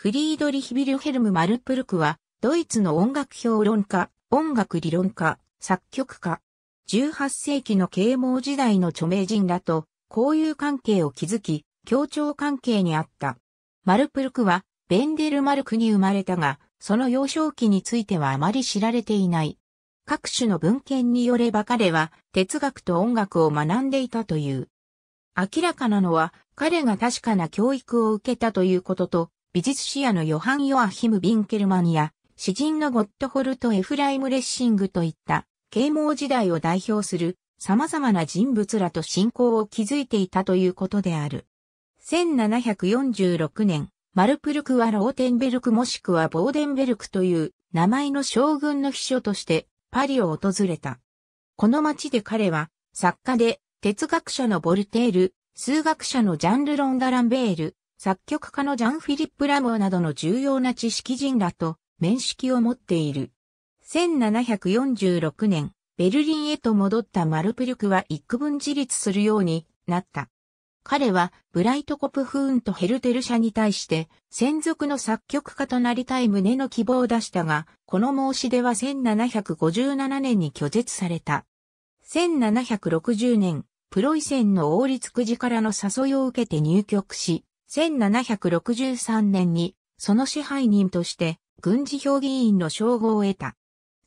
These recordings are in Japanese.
フリードリヒ・ビルヘルム・マルプルクは、ドイツの音楽評論家、音楽理論家、作曲家。18世紀の啓蒙時代の著名人らと、交友関係を築き、協調関係にあった。マルプルクは、ベンデルマルクに生まれたが、その幼少期についてはあまり知られていない。各種の文献によれば彼は哲学と音楽を学んでいたという。明らかなのは彼が確かな教育を受けたということと、美術視野のヨハン・ヨアヒム・ビンケルマンや、詩人のゴットホルト・エフライム・レッシングといった、啓蒙時代を代表する様々な人物らと信仰を築いていたということである。1746年、マルプルクはローテンベルクもしくはボーデンベルクという名前の将軍の秘書としてパリを訪れた。この町で彼は作家で哲学者のボルテール、数学者のジャンル・ロン・ダランベール、作曲家のジャン・フィリップ・ラモーなどの重要な知識人らと面識を持っている。1746年、ベルリンへと戻ったマルプリュクは一区分自立するようになった。彼はブライトコプフーンとヘルテル社に対して専属の作曲家となりたい旨の希望を出したが、この申し出は1757年に拒絶された。1760年、プロイセンの王立くじからの誘いを受けて入局し、1763年にその支配人として軍事評議員の称号を得た。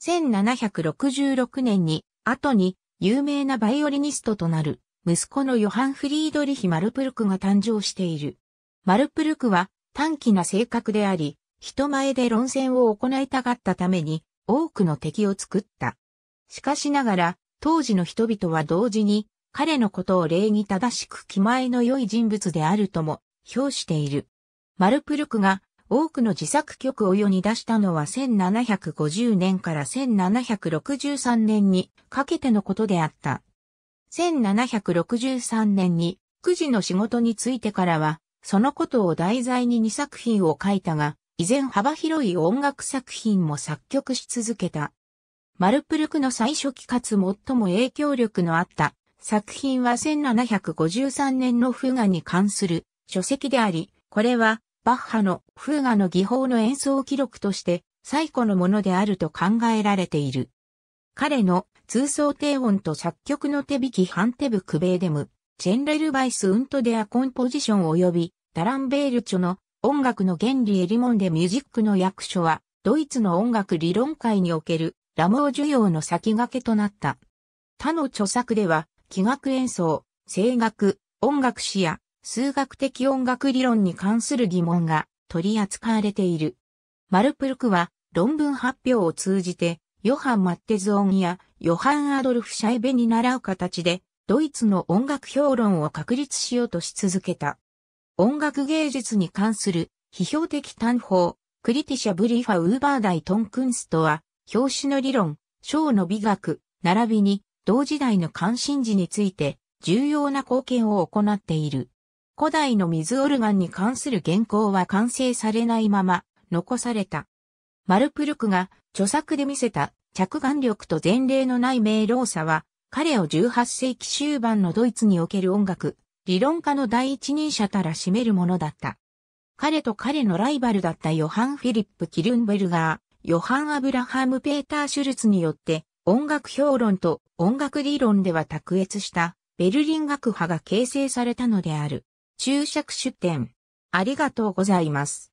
1766年に後に有名なバイオリニストとなる息子のヨハン・フリードリヒ・マルプルクが誕生している。マルプルクは短気な性格であり、人前で論戦を行いたがったために多くの敵を作った。しかしながら、当時の人々は同時に彼のことを礼儀正しく気前の良い人物であるとも表している。マルプルクが多くの自作曲を世に出したのは1750年から1763年にかけてのことであった。1763年にくじの仕事についてからは、そのことを題材に2作品を書いたが、依然幅広い音楽作品も作曲し続けた。マルプルクの最初期かつ最も影響力のあった作品は1753年のフガに関する書籍であり、これは、バッハのフーガの技法の演奏記録として最古のものであると考えられている。彼の通奏低音と作曲の手引きハンテブクベーデム、チェンレルバイスウントデアコンポジション及びダランベールチョの音楽の原理エリモンデミュージックの役所はドイツの音楽理論界におけるラモー需要の先駆けとなった。他の著作では、器楽演奏、声楽、音楽史や数学的音楽理論に関する疑問が取り扱われている。マルプルクは論文発表を通じて、ヨハン・マッテズオンやヨハン・アドルフ・シャイベに習う形で、ドイツの音楽評論を確立しようとし続けた。音楽芸術に関する批評的短法、クリティシャ・ブリファ・ウーバーダイ・トン・クンストは、表紙の理論、章の美学、並びに同時代の関心事について重要な貢献を行っている。古代の水オルガンに関する原稿は完成されないまま残された。マルプルクが著作で見せた着眼力と前例のない明朗さは、彼を18世紀終盤のドイツにおける音楽、理論家の第一人者たら占めるものだった。彼と彼のライバルだったヨハン・フィリップ・キルンベルガー、ヨハン・アブラハム・ペーター・シュルツによって、音楽評論と音楽理論では卓越したベルリン学派が形成されたのである。注釈出典。ありがとうございます。